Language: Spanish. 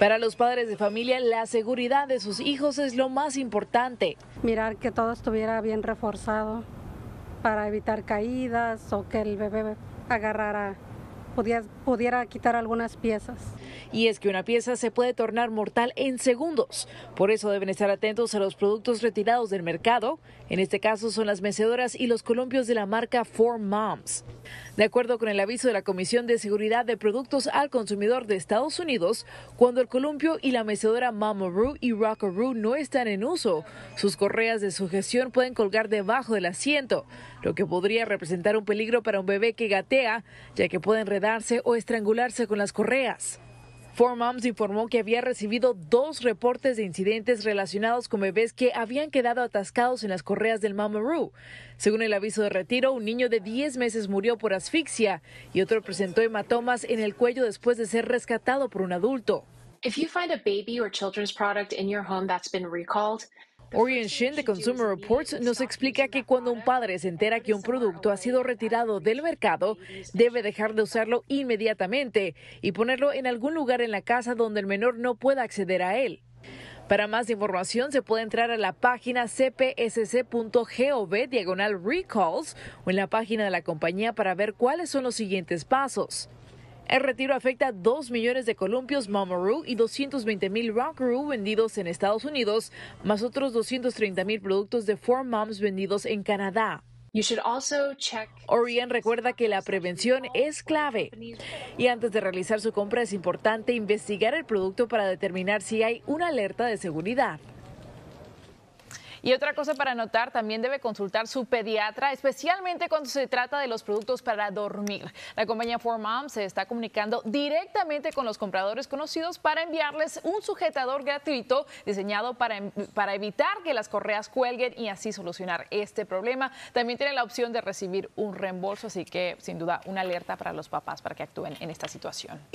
Para los padres de familia, la seguridad de sus hijos es lo más importante. Mirar que todo estuviera bien reforzado para evitar caídas o que el bebé agarrara podía, pudiera quitar algunas piezas. Y es que una pieza se puede tornar mortal en segundos. Por eso deben estar atentos a los productos retirados del mercado. En este caso son las mecedoras y los columpios de la marca Four Moms. De acuerdo con el aviso de la Comisión de Seguridad de Productos al Consumidor de Estados Unidos, cuando el columpio y la mecedora Roo y Rockaroo no están en uso, sus correas de sujeción pueden colgar debajo del asiento, lo que podría representar un peligro para un bebé que gatea, ya que pueden enredar o estrangularse con las correas. Four Moms informó que había recibido dos reportes de incidentes relacionados con bebés que habían quedado atascados en las correas del Mamaroo. Según el aviso de retiro, un niño de 10 meses murió por asfixia y otro presentó hematomas en el cuello después de ser rescatado por un adulto. If you find a baby or children's product in your home that's been recalled, Orion Shin de Consumer Reports nos explica que cuando un padre se entera que un producto ha sido retirado del mercado, debe dejar de usarlo inmediatamente y ponerlo en algún lugar en la casa donde el menor no pueda acceder a él. Para más información se puede entrar a la página cpsc.gov diagonal recalls o en la página de la compañía para ver cuáles son los siguientes pasos. El retiro afecta a 2 millones de columpios Mamoru y 220 mil roo vendidos en Estados Unidos, más otros 230 mil productos de Four Moms vendidos en Canadá. Orien recuerda que la prevención es clave y antes de realizar su compra es importante investigar el producto para determinar si hay una alerta de seguridad. Y otra cosa para notar, también debe consultar su pediatra, especialmente cuando se trata de los productos para dormir. La compañía 4 se está comunicando directamente con los compradores conocidos para enviarles un sujetador gratuito diseñado para, para evitar que las correas cuelguen y así solucionar este problema. También tiene la opción de recibir un reembolso, así que sin duda una alerta para los papás para que actúen en esta situación.